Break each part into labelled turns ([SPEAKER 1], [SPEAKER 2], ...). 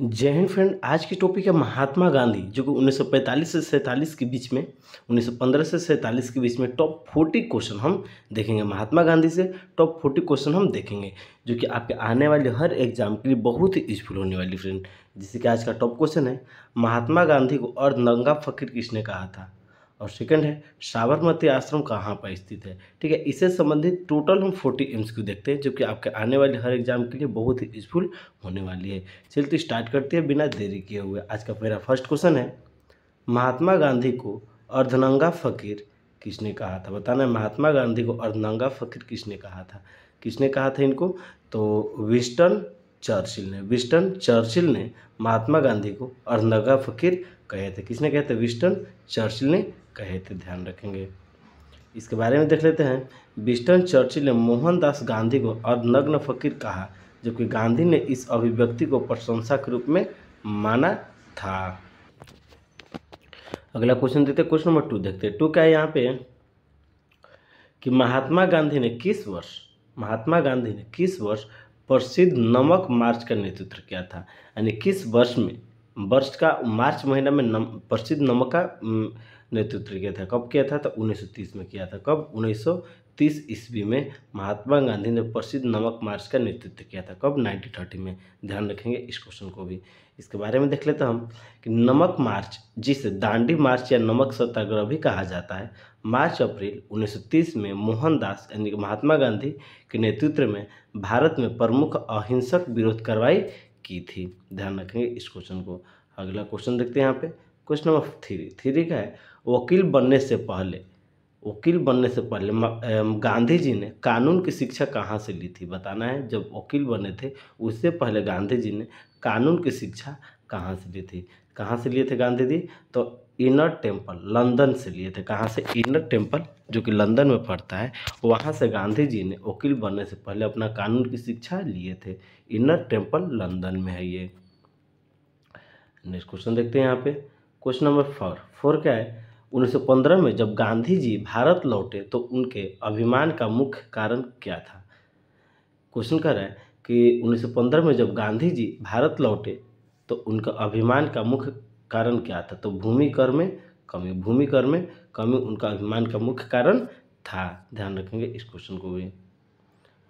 [SPEAKER 1] जय हिंद फ्रेंड आज की टॉपिक है महात्मा गांधी जो कि 1945 से सैंतालीस के बीच में 1915 से सैंतालीस के बीच में टॉप 40 क्वेश्चन हम देखेंगे महात्मा गांधी से टॉप 40 क्वेश्चन हम देखेंगे जो कि आपके आने वाले हर एग्जाम के लिए बहुत ही यूजफुल होने वाली फ्रेंड जिससे कि आज का टॉप क्वेश्चन है महात्मा गांधी को और नंगा फकीर किसने कहा था और सेकंड है साबरमती आश्रम कहाँ पर स्थित है ठीक है इससे संबंधित टोटल हम फोर्टी एम्स क्यू देखते हैं जो कि आपके आने वाले हर एग्जाम के लिए बहुत ही यूजफुल होने वाली है चलिए तो स्टार्ट करते हैं बिना देरी किए हुए आज का मेरा फर्स्ट क्वेश्चन है महात्मा गांधी को अर्धनंगा फकीर किसने कहा था बताना है महात्मा गांधी को अर्धनंगा फकीर किसने कहा था किसने कहा था इनको तो विस्टन चर्चिल ने विस्टन चर्चिल ने महात्मा गांधी को अर्धनगा फकीर कहे थे किसने कहे थे विस्टन चर्चिल ने कहे थे ध्यान रखेंगे इसके बारे में देख लेते हैं विस्टन चर्चिल ने मोहनदास गांधी को अर्धनग्न फकीर कहा जबकि गांधी ने इस अभिव्यक्ति को प्रशंसा के रूप में माना था अगला क्वेश्चन देखते क्वेश्चन नंबर टू देखते टू क्या है यहाँ पे कि महात्मा गांधी ने किस वर्ष महात्मा गांधी ने किस वर्ष प्रसिद्ध नमक मार्च का नेतृत्व किया था यानी किस वर्ष में वर्ष का मार्च महीना में नम प्रसिद्ध नमक का नेतृत्व किया था कब किया था तो 1930 में किया था कब 1930 ईस्वी में महात्मा गांधी ने प्रसिद्ध नमक मार्च का नेतृत्व किया था कब 1930 में ध्यान रखेंगे इस क्वेश्चन को भी इसके बारे में देख लेते हम कि नमक मार्च जिसे दांडी मार्च या नमक सत्याग्रह भी कहा जाता है मार्च अप्रैल 1930 में मोहनदास यानी कि महात्मा गांधी के नेतृत्व में भारत में प्रमुख अहिंसक विरोध कार्रवाई की थी ध्यान रखेंगे इस क्वेश्चन को अगला क्वेश्चन देखते हैं यहाँ पे क्वेश्चन नंबर थ्री थ्री का है वकील बनने से पहले वकील बनने से पहले गांधी जी ने कानून की शिक्षा कहाँ से ली थी बताना है जब वकील बने थे उससे पहले गांधी जी ने कानून की शिक्षा कहाँ से लिए थी कहाँ से लिए थे गांधी जी तो इनर टेम्पल लंदन से लिए थे कहाँ से इनर टेम्पल जो कि लंदन में पड़ता है वहाँ से गांधी जी ने वकील बनने से पहले अपना कानून की शिक्षा लिए थे इनर टेम्पल लंदन में है ये नेक्स्ट क्वेश्चन देखते हैं यहाँ पे क्वेश्चन नंबर फोर फोर क्या है 1915 में जब गांधी जी भारत लौटे तो उनके अभिमान का मुख्य कारण क्या था क्वेश्चन कर रहा है कि 1915 में जब गांधी जी भारत लौटे तो उनका अभिमान का मुख्य कारण क्या था तो भूमि कर में कमी भूमि कर में कमी उनका अभिमान का मुख्य कारण था ध्यान रखेंगे इस क्वेश्चन को भी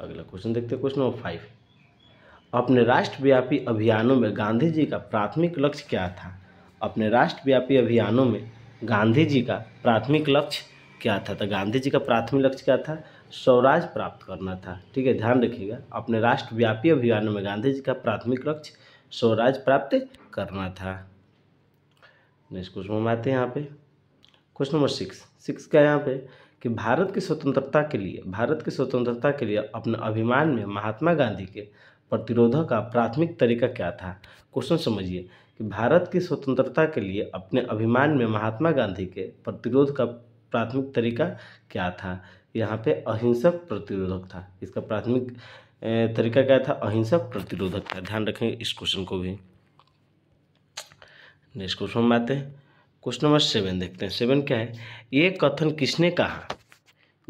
[SPEAKER 1] अगला क्वेश्चन देखते हैं क्वेश्चन नंबर फाइव अपने राष्ट्रव्यापी अभियानों में गांधी जी का प्राथमिक लक्ष्य क्या था अपने राष्ट्रव्यापी अभियानों में गांधी जी का प्राथमिक लक्ष्य क्या था तो गांधी जी का प्राथमिक लक्ष्य क्या था स्वराज प्राप्त करना था ठीक है ध्यान रखिएगा अपने राष्ट्रव्यापी अभियान में गांधी जी का प्राथमिक लक्ष्य स्वराज प्राप्त करना था नेक्स्ट क्वेश्चन हम आते हैं यहाँ पे क्वेश्चन नंबर सिक्स सिक्स का यहाँ पे कि भारत की स्वतंत्रता के लिए भारत की स्वतंत्रता के लिए अपने अभिमान में महात्मा गांधी के प्रतिरोधों का प्राथमिक तरीका क्या था क्वेश्चन समझिए कि भारत की स्वतंत्रता के लिए अपने अभिमान में महात्मा गांधी के प्रतिरोध का प्राथमिक तरीका क्या था यहाँ पे अहिंसक प्रतिरोधक था इसका प्राथमिक तरीका क्या था अहिंसक प्रतिरोधक था ध्यान रखें इस क्वेश्चन को भी नेक्स्ट क्वेश्चन में आते हैं क्वेश्चन नंबर सेवन देखते हैं सेवन क्या है ये कथन किसने कहा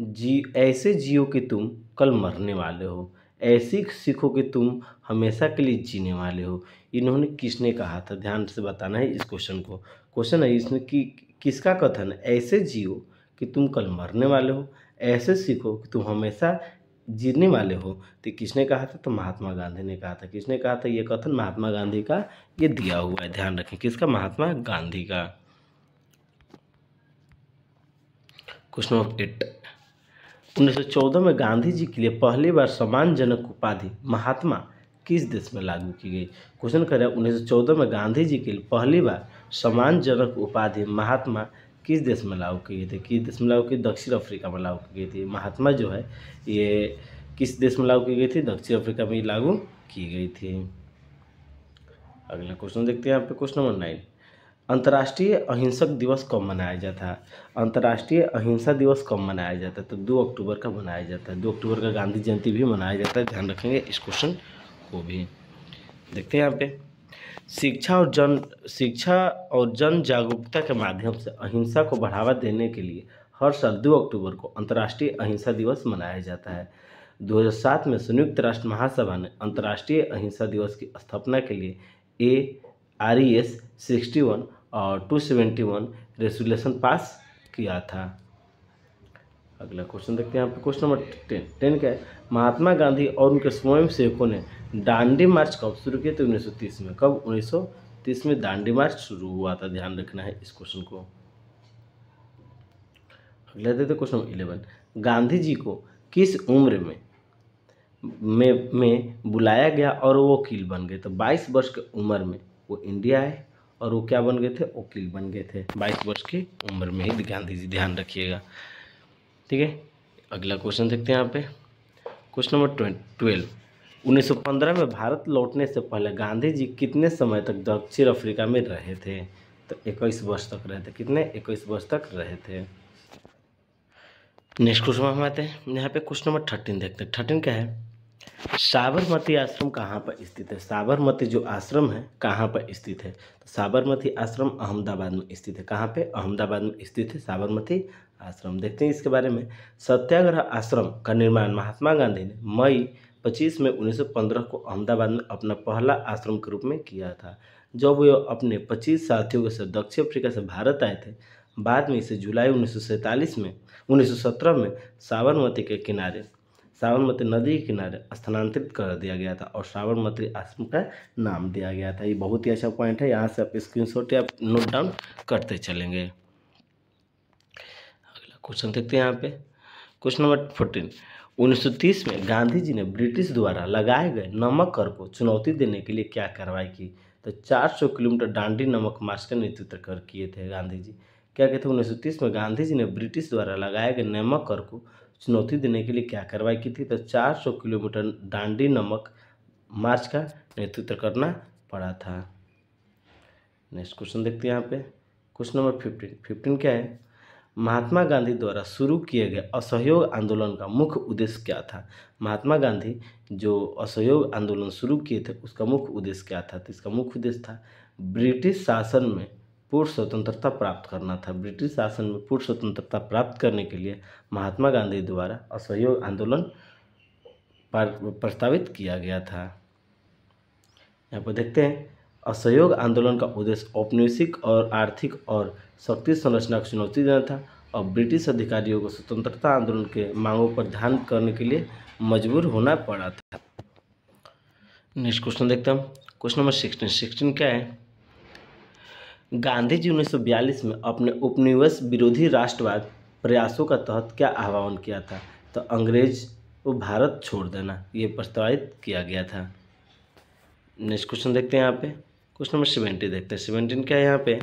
[SPEAKER 1] जी ऐसे जियो कि तुम कल मरने वाले हो ऐसी सीखो कि तुम हमेशा के लिए जीने वाले हो इन्होंने किसने कहा था ध्यान से बताना है इस क्वेश्चन को क्वेश्चन है इसमें कि किसका कथन ऐसे जियो कि तुम कल मरने वाले हो ऐसे सीखो कि तुम हमेशा जीने वाले हो तो किसने कहा था तो महात्मा गांधी ने कहा था किसने कहा था ये कथन महात्मा गांधी का ये दिया हुआ है ध्यान रखें किसका महात्मा गांधी का क्वेश्चन नंबर एट चौदह में गांधी जी के लिए पहली बार सम्मानजनक उपाधि महात्मा किस देश में लागू की गई क्वेश्चन करें चौदह में गांधी जी के लिए पहली बार सम्मानजनक उपाधि महात्मा किस देश में लागू किए थे किस देश में लागू किए दक्षिण अफ्रीका में लागू की गई थी महात्मा जो है ये किस देश में लागू की गई थी दक्षिण अफ्रीका में लागू की गई थी अगला क्वेश्चन देखते हैं यहाँ पे क्वेश्चन नंबर नाइन अंतर्राष्ट्रीय अहिंसक दिवस कब मनाया जाता है अंतर्राष्ट्रीय अहिंसा दिवस कब मनाया जाता है तो दो अक्टूबर का मनाया जाता है दो अक्टूबर का गांधी जयंती भी मनाया जाता है ध्यान रखेंगे इस क्वेश्चन को भी देखते हैं यहाँ पे शिक्षा और जन शिक्षा और जन जागरूकता के माध्यम से अहिंसा को बढ़ावा देने के लिए हर साल दो अक्टूबर को अंतर्राष्ट्रीय अहिंसा दिवस मनाया जाता है 2007 में संयुक्त राष्ट्र महासभा ने अंतर्राष्ट्रीय अहिंसा दिवस की स्थापना के लिए A R E S sixty one और टू सेवेंटी वन पास किया था अगला क्वेश्चन देखते हैं यहाँ पे क्वेश्चन नंबर टेन टेन क्या है महात्मा गांधी और उनके स्वयं सेवकों ने दांडी मार्च कब शुरू किया तो तीस में कब उन्नीस सौ तीस में दांडी मार्च शुरू हुआ था ध्यान रखना है इस क्वेश्चन को अगला देखते question number eleven Gandhi ji को किस उम्र में में में बुलाया गया और वो वकील बन गए तो 22 वर्ष की उम्र में वो इंडिया आए और वो क्या बन गए थे वकील बन गए थे 22 वर्ष की उम्र में ही गांधी जी ध्यान रखिएगा ठीक है अगला क्वेश्चन देखते हैं यहाँ पे क्वेश्चन नंबर ट्वेल्व उन्नीस सौ पंद्रह में भारत लौटने से पहले गांधी जी कितने समय तक दक्षिण अफ्रीका में रहे थे तो इक्कीस वर्ष तक रहे थे कितने इक्कीस वर्ष तक रहे थे नेक्स्ट क्वेश्चन हम आते हैं यहाँ पे क्वेश्चन नंबर थर्टीन देखते हैं थर्टीन क्या है साबरमती आश्रम कहाँ पर स्थित है साबरमती जो आश्रम है कहाँ पर स्थित है तो साबरमती आश्रम अहमदाबाद में स्थित है कहाँ पे अहमदाबाद में स्थित है साबरमती आश्रम देखते हैं इसके बारे में सत्याग्रह आश्रम का निर्माण महात्मा गांधी ने मई 25 में 1915 को अहमदाबाद में अपना पहला आश्रम के रूप में किया था जब वे अपने 25 साथियों के साथ दक्षिण अफ्रीका से भारत आए थे बाद में इसे जुलाई उन्नीस में उन्नीस में साबरमती के किनारे साबरमती नदी के किनारे स्थानांतरित कर दिया गया था और साबरमती आश्रम का नाम दिया गया था ये बहुत ही अच्छा पॉइंट है यहाँ से आप स्क्रीनशॉट या नोट डाउन करते चलेंगे क्वेश्चन देखते हैं यहाँ पे क्वेश्चन नंबर फोर्टीन तीस में गांधी जी ने ब्रिटिश द्वारा लगाए गए नमक कर को चुनौती देने के लिए क्या कार्रवाई की तो 400 किलोमीटर डांडी नमक मार्च का नेतृत्व कर किए थे गांधी जी क्या कहते हैं तीस में गांधी जी ने ब्रिटिश द्वारा लगाए गए नमक कर को चुनौती देने के लिए क्या कार्रवाई की थी तो 400 किलोमीटर डांडी नमक मार्च का नेतृत्व करना पड़ा था नेक्स्ट क्वेश्चन देखते हैं यहाँ पे क्वेश्चन नंबर फिफ्टीन फिफ्टीन क्या है महात्मा गांधी द्वारा शुरू किए गए असहयोग आंदोलन का मुख्य उद्देश्य क्या था महात्मा गांधी जो असहयोग आंदोलन शुरू किए थे उसका मुख्य उद्देश्य क्या था तो इसका मुख्य उद्देश्य था ब्रिटिश शासन में पूर्ण स्वतंत्रता प्राप्त करना था ब्रिटिश शासन में पूर्ण स्वतंत्रता प्राप्त करने के लिए महात्मा गांधी द्वारा असहयोग आंदोलन प्रस्तावित किया गया था यहाँ पर देखते हैं असहयोग आंदोलन का उद्देश्य औपनिवेशिक और आर्थिक और शक्ति संरचना को चुनौती देना था और ब्रिटिश अधिकारियों को स्वतंत्रता आंदोलन के मांगों पर ध्यान करने के लिए मजबूर होना पड़ा था नेक्स्ट क्वेश्चन देखते हैं क्वेश्चन नंबर सिक्सटीन सिक्सटीन क्या है गांधी जी बयालीस में अपने उपनिवेश विरोधी राष्ट्रवाद प्रयासों का तहत क्या आह्वान किया था तो अंग्रेज को भारत छोड़ देना ये प्रस्तावित किया गया था नेक्स्ट क्वेश्चन देखते हैं यहाँ पे क्वेश्चन नंबर सेवेंटी देखते हैं सेवेंटीन क्या है यहाँ पे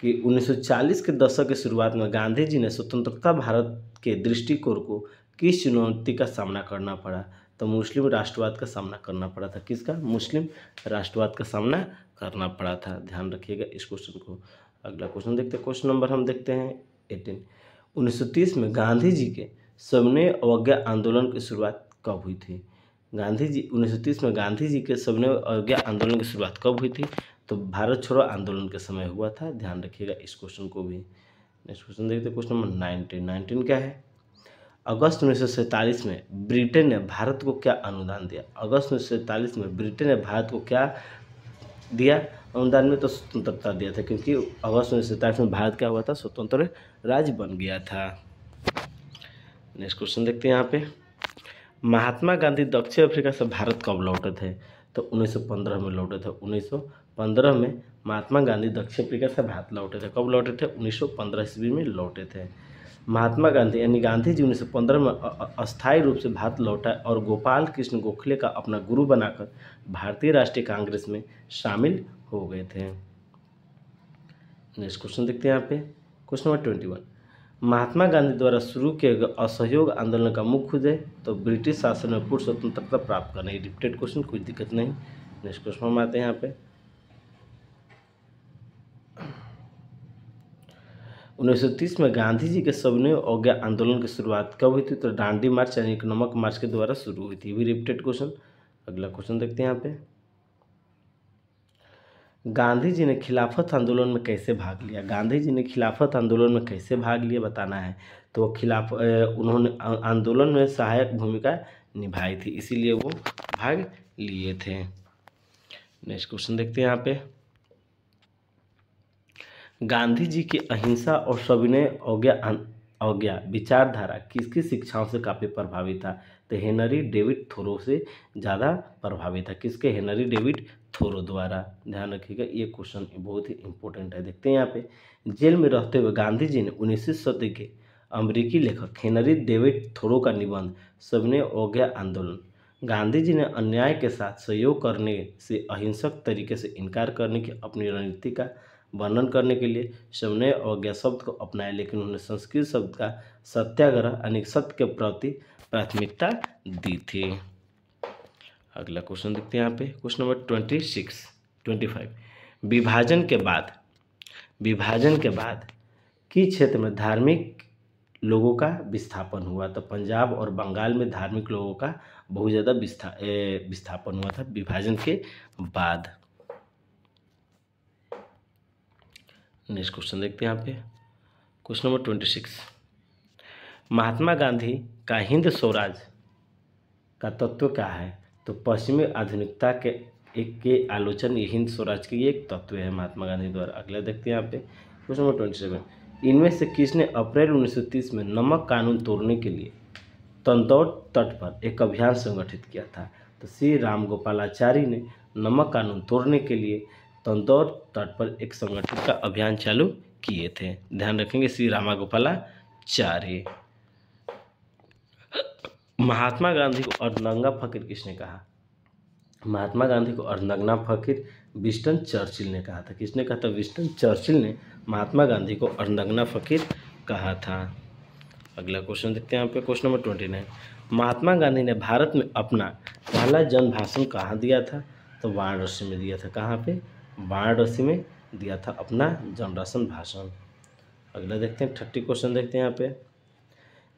[SPEAKER 1] कि 1940 के दशक की शुरुआत में गांधी जी ने स्वतंत्रता भारत के दृष्टिकोण को किस चुनौती का सामना करना पड़ा तो मुस्लिम राष्ट्रवाद का सामना करना पड़ा था किसका मुस्लिम राष्ट्रवाद का सामना करना पड़ा था ध्यान रखिएगा इस क्वेश्चन को अगला क्वेश्चन देखते हैं क्वेश्चन नंबर हम देखते हैं एटीन उन्नीस में गांधी जी के सविनय अवज्ञा आंदोलन की शुरुआत कब हुई थी गांधी जी उन्नीस में गांधी जी के सबने अवज्ञा आंदोलन की शुरुआत कब हुई थी तो भारत छोड़ो आंदोलन के समय हुआ था ध्यान रखिएगा इस क्वेश्चन को भी नेक्स्ट क्वेश्चन देखते क्वेश्चन नंबर नाइनटीन नाइनटीन क्या है अगस्त उन्नीस में ब्रिटेन ने भारत को क्या अनुदान दिया अगस्त उन्नीस में ब्रिटेन ने भारत को क्या दिया अनुदान में तो स्वतंत्रता दिया था क्योंकि अगस्त उन्नीस में भारत क्या हुआ था स्वतंत्र राज्य बन गया था नेक्स्ट क्वेश्चन देखते हैं यहाँ पे महात्मा गांधी दक्षिण अफ्रीका से भारत कब लौटे थे तो 1915 में लौटे थे 1915 में महात्मा गांधी दक्षिण अफ्रीका से भारत लौटे थे कब लौटे थे 1915 ईस्वी में लौटे थे महात्मा गांधी यानी गांधी जी 1915 में अस्थायी रूप से भारत लौटा और गोपाल कृष्ण गोखले का अपना गुरु बनाकर भारतीय राष्ट्रीय कांग्रेस में शामिल हो गए थे नेक्स्ट क्वेश्चन देखते हैं यहाँ पे question number twenty one Mahatma Gandhi द्वारा शुरू किए गए असहयोग आंदोलन का मुख्य उदय तो ब्रिटिश शासन में पूर्ण स्वतंत्रता प्राप्त करना ये रिपीटेड क्वेश्चन कोई दिक्कत नहीं नेक्स्ट क्वेश्चन हम आते हैं यहाँ पे तीस में गांधी जी के सविनय अवज्ञा आंदोलन की शुरुआत कब हुई थी तो डांडी मार्च यानी नमक मार्च के द्वारा शुरू हुई थी भी रिपीटेड क्वेश्चन अगला क्वेश्चन देखते हैं यहाँ पे गांधी जी ने खिलाफत आंदोलन में कैसे भाग लिया गांधी जी ने खिलाफत आंदोलन में कैसे भाग लिया बताना है तो खिलाफ उन्होंने आंदोलन में सहायक भूमिका निभाई थी इसीलिए वो भाग लिए थे नेक्स्ट क्वेश्चन देखते हैं यहाँ पे गांधी जी की अहिंसा और सविनय अवज्ञा अवज्ञा विचारधारा किसकी शिक्षाओं से काफ़ी प्रभावित था तो हेनरी डेविड थोरो से ज़्यादा प्रभावित था किसके हेनरी डेविड थोरो द्वारा ध्यान रखिएगा ये क्वेश्चन बहुत ही इंपॉर्टेंट है देखते हैं यहाँ पे जेल में रहते हुए गांधी जी ने उन्नीसवीं सदी के अमेरिकी लेखक हेनरी डेविड थोरो का निबंध सबने अवज्ञा आंदोलन गांधी जी ने अन्याय के साथ सहयोग करने से अहिंसक तरीके से इनकार करने की अपनी रणनीति का वर्णन करने के लिए सबने अवज्ञा शब्द को अपनाया लेकिन उन्होंने संस्कृत शब्द का सत्याग्रह यानी सत्य के प्रति प्राथमिकता दी थी अगला क्वेश्चन देखते हैं यहाँ पे question number twenty six twenty five विभाजन के बाद विभाजन के बाद किस क्षेत्र में धार्मिक लोगों का विस्थापन हुआ तो पंजाब और बंगाल में धार्मिक लोगों का बहुत ज़्यादा विस्था विस्थापन हुआ था विभाजन के बाद नेक्स्ट क्वेश्चन देखते हैं यहाँ पे question number twenty six Mahatma Gandhi का हिंद स्वराज का तत्व क्या है तो पश्चिमी आधुनिकता के एक के आलोचन ये हिंद स्वराज की एक तत्व है महात्मा गांधी द्वारा अगला देखते हैं यहाँ पे क्वेश्चन नंबर ट्वेंटी सेवन इनमें से किसने अप्रैल 1930 में नमक कानून तोड़ने के लिए तंदौर तट पर एक अभियान संगठित किया था तो श्री राम गोपालाचार्य ने नमक कानून तोड़ने के लिए तंदौर तट पर एक संगठित का अभियान चालू किए थे ध्यान रखेंगे श्री रामा गोपालाचार्य महात्मा गांधी को अर्धनंगा फकीर किसने कहा महात्मा गांधी को अर्धनंगा फकीर विस्टन चर्चिल ने कहा था किसने कहा था विस्टन चर्चिल ने महात्मा गांधी को अर्धनंगा फकीर कहा था अगला क्वेश्चन देखते हैं यहाँ पे question number twenty nine Mahatma Gandhi ने भारत में अपना पहला जन भाषण कहाँ दिया था तो वाराणसी में दिया था कहाँ पे वाराणसी में दिया था अपना जन भाषण अगला देखते हैं थर्टी क्वेश्चन देखते हैं यहाँ पे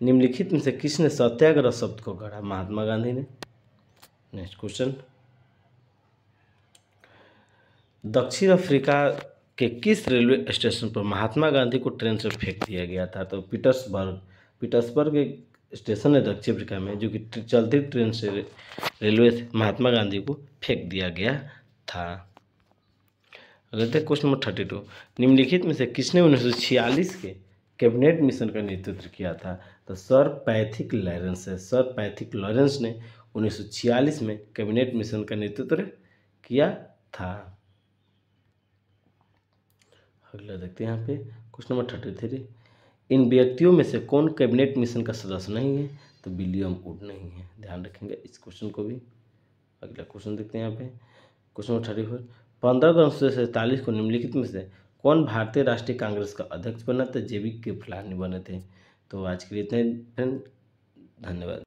[SPEAKER 1] निम्नलिखित में से किसने सत्याग्रह शब्द को गढ़ा महात्मा गांधी ने नेक्स्ट क्वेश्चन दक्षिण अफ्रीका के किस रेलवे स्टेशन पर महात्मा गांधी को ट्रेन से फेंक दिया गया था तो पीटर्सबर्ग पीटर्सबर्ग एक स्टेशन है दक्षिण अफ्रीका में जो कि चलती ट्रेन से रेलवे से महात्मा गांधी को फेंक दिया गया था अगले क्वेश्चन नंबर थर्टी टू निम्नलिखित में से किसने उन्नीस के कैबिनेट मिशन का नेतृत्व किया था तो सर पैथिक लॉरेंस है सर पैथिक लॉरेंस ने 1946 में कैबिनेट मिशन का नेतृत्व किया था अगला देखते हैं यहाँ पे क्वेश्चन नंबर थर्टी थ्री इन व्यक्तियों में से कौन कैबिनेट मिशन का सदस्य नहीं है तो विलियम वुड नहीं है ध्यान रखेंगे इस क्वेश्चन को भी अगला क्वेश्चन देखते हैं यहाँ पे क्वेश्चन नंबर थर्टी फोर पंद्रह अगस्त उन्नीस सौ सैंतालीस को निम्नलिखित में से कौन भारतीय राष्ट्रीय कांग्रेस का अध्यक्ष बना था जेबी के फलानी बने थे तो आज के लिए इतने धन्यवाद